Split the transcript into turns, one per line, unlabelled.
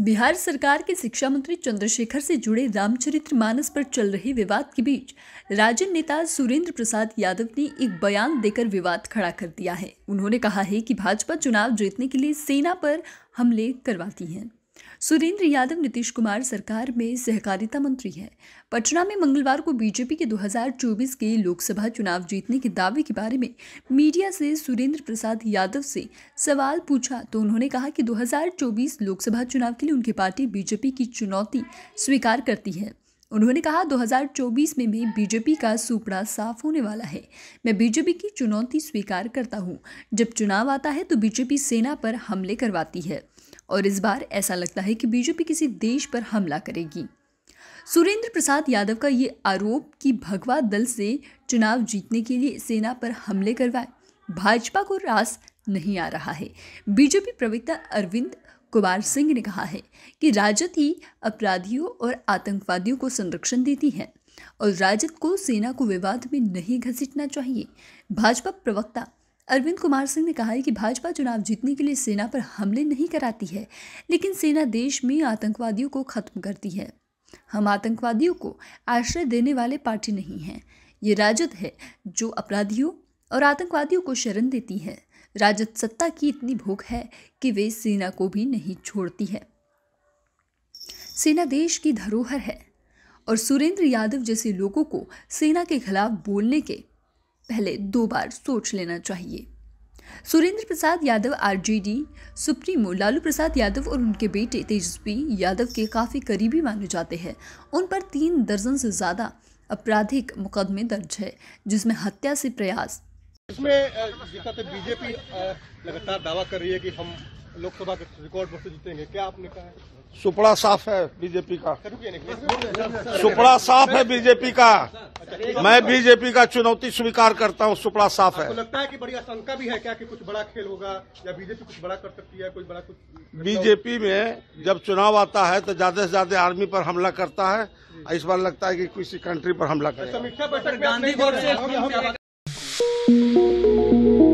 बिहार सरकार के शिक्षा मंत्री चंद्रशेखर से जुड़े रामचरित्र मानस पर चल रहे विवाद के बीच राजन नेता सुरेंद्र प्रसाद यादव ने एक बयान देकर विवाद खड़ा कर दिया है उन्होंने कहा है कि भाजपा चुनाव जीतने के लिए सेना पर हमले करवाती है सुरेंद्र यादव नीतीश कुमार सरकार में सहकारिता मंत्री हैं पटना में मंगलवार को बीजेपी के 2024 के लोकसभा चुनाव जीतने के दावे के बारे में मीडिया से सुरेंद्र प्रसाद यादव से सवाल पूछा तो उन्होंने कहा कि 2024 लोकसभा चुनाव के लिए उनकी पार्टी बीजेपी की चुनौती स्वीकार करती है उन्होंने कहा 2024 में भी बीजेपी का सुपड़ा साफ होने वाला है मैं बीजेपी की चुनौती स्वीकार करता हूँ जब चुनाव आता है तो बीजेपी सेना पर हमले करवाती है और इस बार ऐसा लगता है कि बीजेपी किसी देश पर हमला करेगी सुरेंद्र प्रसाद यादव का ये आरोप कि भगवा दल से चुनाव जीतने के लिए सेना पर हमले करवाए भाजपा को रास नहीं आ रहा है बीजेपी प्रवक्ता अरविंद कुमार सिंह ने कहा है कि राजद ही अपराधियों और आतंकवादियों को संरक्षण देती है और राजद को सेना को विवाद में नहीं घसीटना चाहिए भाजपा प्रवक्ता अरविंद कुमार सिंह ने कहा है कि भाजपा चुनाव जीतने के लिए सेना पर हमले नहीं कराती है लेकिन सेना देश में आतंकवादियों को खत्म करती है हम आतंकवादियों को आश्रय देने वाले पार्टी नहीं हैं ये राजद है जो अपराधियों और आतंकवादियों को शरण देती है राजद सत्ता की इतनी भूख है कि वे सेना को भी नहीं छोड़ती है सेना देश की धरोहर है और सुरेंद्र यादव जैसे लोगों को सेना के खिलाफ बोलने के पहले दो बार सोच लेना चाहिए सुरेंद्र प्रसाद यादव आरजेडी सुप्रीमो लालू प्रसाद यादव और उनके बेटे तेजस्वी यादव के काफ़ी करीबी माने जाते हैं उन पर तीन दर्जन से ज़्यादा आपराधिक मुकदमे दर्ज है जिसमें हत्या से प्रयास
इसमें तो बीजेपी लगातार दावा कर रही है कि हम लोकसभा के रिकॉर्ड पर जीतेंगे क्या आपने कहा
सुपड़ा साफ है बीजेपी का
सुपड़ा साफ है बीजेपी का
मैं बीजेपी का चुनौती स्वीकार करता हूँ सुपड़ा साफ है
लगता है कि बड़ी आशंका भी है क्या कि कुछ बड़ा खेल होगा या बीजेपी कुछ बड़ा कर सकती है कोई बड़ा कुछ
बीजेपी में जब चुनाव आता है तो ज्यादा से ज्यादा आर्मी पर हमला करता है इस बार लगता है कि किसी कंट्री पर हमला करेगा समीक्षा अच्छा,
बैठक गांधी